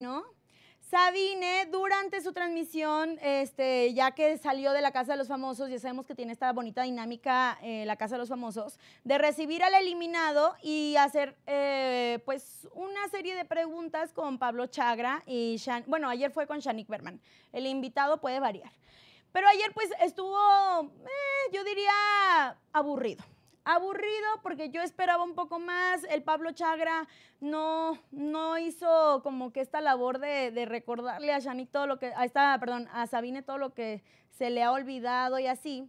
¿no? Sabine, durante su transmisión, este, ya que salió de la Casa de los Famosos, ya sabemos que tiene esta bonita dinámica eh, la Casa de los Famosos, de recibir al eliminado y hacer eh, pues una serie de preguntas con Pablo Chagra y, Shan bueno, ayer fue con Shanik Berman, el invitado puede variar, pero ayer pues estuvo, eh, yo diría, aburrido. Aburrido porque yo esperaba un poco más. El Pablo Chagra no, no hizo como que esta labor de, recordarle a todo lo que, perdón, a Sabine todo lo que se le ha olvidado y así.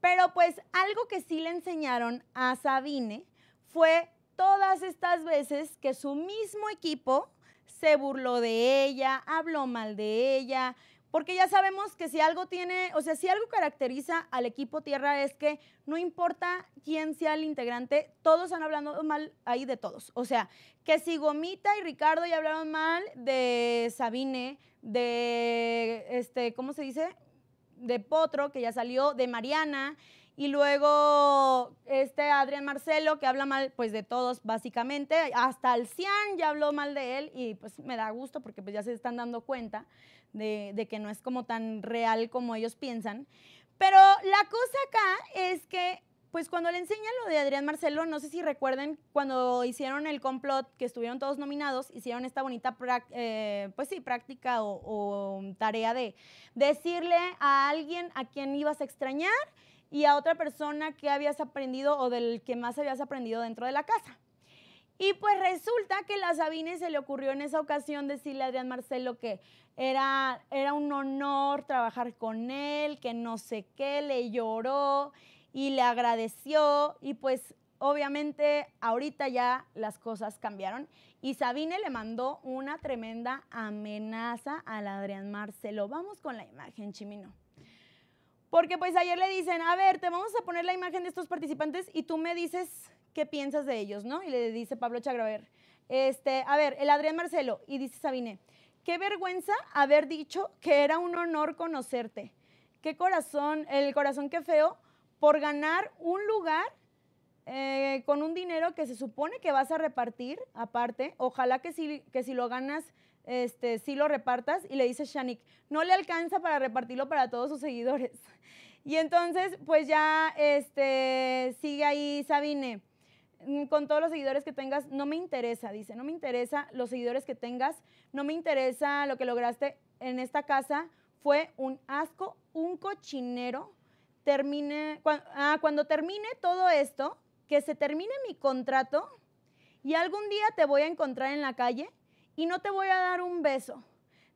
Pero pues algo que sí le enseñaron a Sabine fue todas estas veces que su mismo equipo se burló de ella, habló mal de ella, porque ya sabemos que si algo tiene, o sea, si algo caracteriza al equipo tierra es que no importa quién sea el integrante, todos han hablado mal ahí de todos. O sea, que si Gomita y Ricardo ya hablaron mal de Sabine, de este, ¿cómo se dice? de Potro, que ya salió, de Mariana, y luego este Adrián Marcelo, que habla mal pues de todos básicamente, hasta Alcian ya habló mal de él y pues me da gusto porque pues ya se están dando cuenta de, de que no es como tan real como ellos piensan. Pero la cosa acá es que pues cuando le enseñan lo de Adrián Marcelo, no sé si recuerden cuando hicieron el complot, que estuvieron todos nominados, hicieron esta bonita eh, pues sí, práctica o, tarea de decirle a alguien a quien ibas a extrañar y a otra persona que habías aprendido o del que más habías aprendido dentro de la casa. Y pues resulta que a la Sabine se le ocurrió en esa ocasión decirle a Adrián Marcelo que era, era un honor trabajar con él, que no sé qué, le lloró y le agradeció y pues obviamente ahorita ya las cosas cambiaron y Sabine le mandó una tremenda amenaza al Adrián Marcelo. Vamos con la imagen, Chimino. Porque pues ayer le dicen, a ver, te vamos a poner la imagen de estos participantes y tú me dices qué piensas de ellos, ¿no? Y le dice Pablo Chagraver, este, a ver, el Adrián Marcelo, y dice Sabine, qué vergüenza haber dicho que era un honor conocerte. Qué corazón, el corazón que feo por ganar un lugar eh, con un dinero que se supone que vas a repartir aparte. Ojalá que si, que si lo ganas, este, si lo repartas. Y le dice Shanik, no le alcanza para repartirlo para todos sus seguidores. Y entonces, pues ya este, sigue ahí Sabine. Mm, con todos los seguidores que tengas, no me interesa, dice, no me interesa los seguidores que tengas, no me interesa lo que lograste en esta casa. Fue un asco, un cochinero, termine, ah, cuando, termine todo esto, que se termine mi contrato y algún día te voy a encontrar en la calle y no te voy a dar un beso,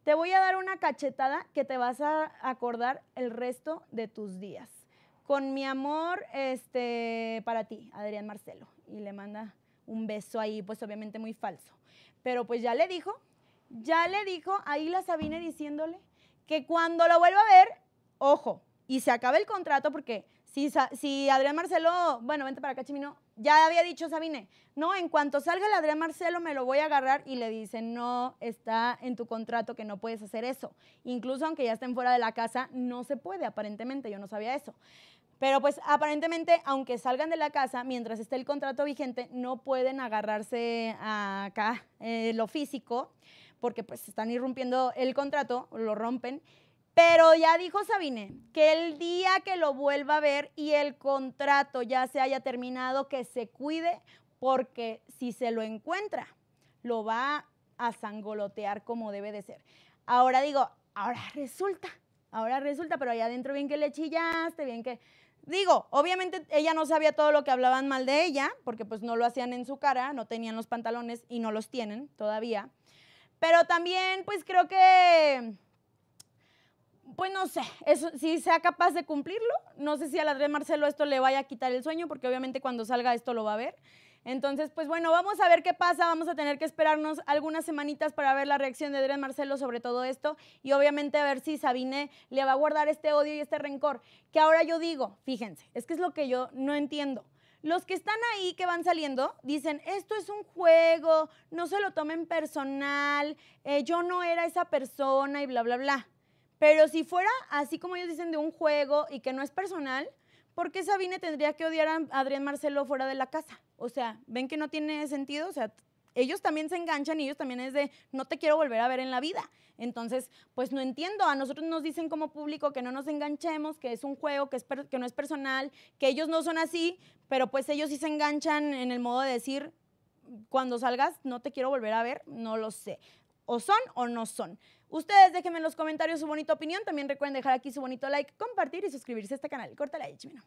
te voy a dar una cachetada que te vas a acordar el resto de tus días. Con mi amor este, para ti, Adrián Marcelo. Y le manda un beso ahí, pues obviamente muy falso. Pero pues ya le dijo, ya le dijo ahí la Sabine diciéndole que cuando lo vuelva a ver, ojo, y se acaba el contrato porque si, si Adrián Marcelo, bueno, vente para acá, Chimino, ya había dicho Sabine, no, en cuanto salga el Adrián Marcelo me lo voy a agarrar y le dicen, no, está en tu contrato que no puedes hacer eso. Incluso aunque ya estén fuera de la casa, no se puede, aparentemente, yo no sabía eso. Pero pues aparentemente, aunque salgan de la casa, mientras esté el contrato vigente, no pueden agarrarse acá eh, lo físico, porque pues están irrumpiendo el contrato, lo rompen pero ya dijo Sabine que el día que lo vuelva a ver y el contrato ya se haya terminado, que se cuide, porque si se lo encuentra, lo va a zangolotear como debe de ser. Ahora digo, ahora resulta, ahora resulta, pero allá adentro bien que le chillaste, bien que... Digo, obviamente ella no sabía todo lo que hablaban mal de ella, porque pues no lo hacían en su cara, no tenían los pantalones y no los tienen todavía. Pero también pues creo que pues no sé, si sea capaz de cumplirlo, no sé si a la Marcelo esto le vaya a quitar el sueño, porque obviamente cuando salga esto lo va a ver. Entonces, pues bueno, vamos a ver qué pasa, vamos a tener que esperarnos algunas semanitas para ver la reacción de Adrián Marcelo sobre todo esto y obviamente a ver si Sabine le va a guardar este odio y este rencor, que ahora yo digo, fíjense, es que es lo que yo no entiendo. Los que están ahí, que van saliendo, dicen, esto es un juego, no se lo tomen personal, eh, yo no era esa persona y bla, bla, bla. Pero si fuera así como ellos dicen de un juego y que no es personal, ¿por qué Sabine tendría que odiar a Adrián Marcelo fuera de la casa? O sea, ¿ven que no tiene sentido? O sea, ellos también se enganchan y ellos también es de no te quiero volver a ver en la vida. Entonces, pues no entiendo. A nosotros nos dicen como público que no nos enganchemos, que es un juego, que, es que no es personal, que ellos no son así, pero pues ellos sí se enganchan en el modo de decir, cuando salgas no te quiero volver a ver, no lo sé o son o no son. Ustedes déjenme en los comentarios su bonita opinión. También recuerden dejar aquí su bonito like, compartir y suscribirse a este canal. la Chimeno.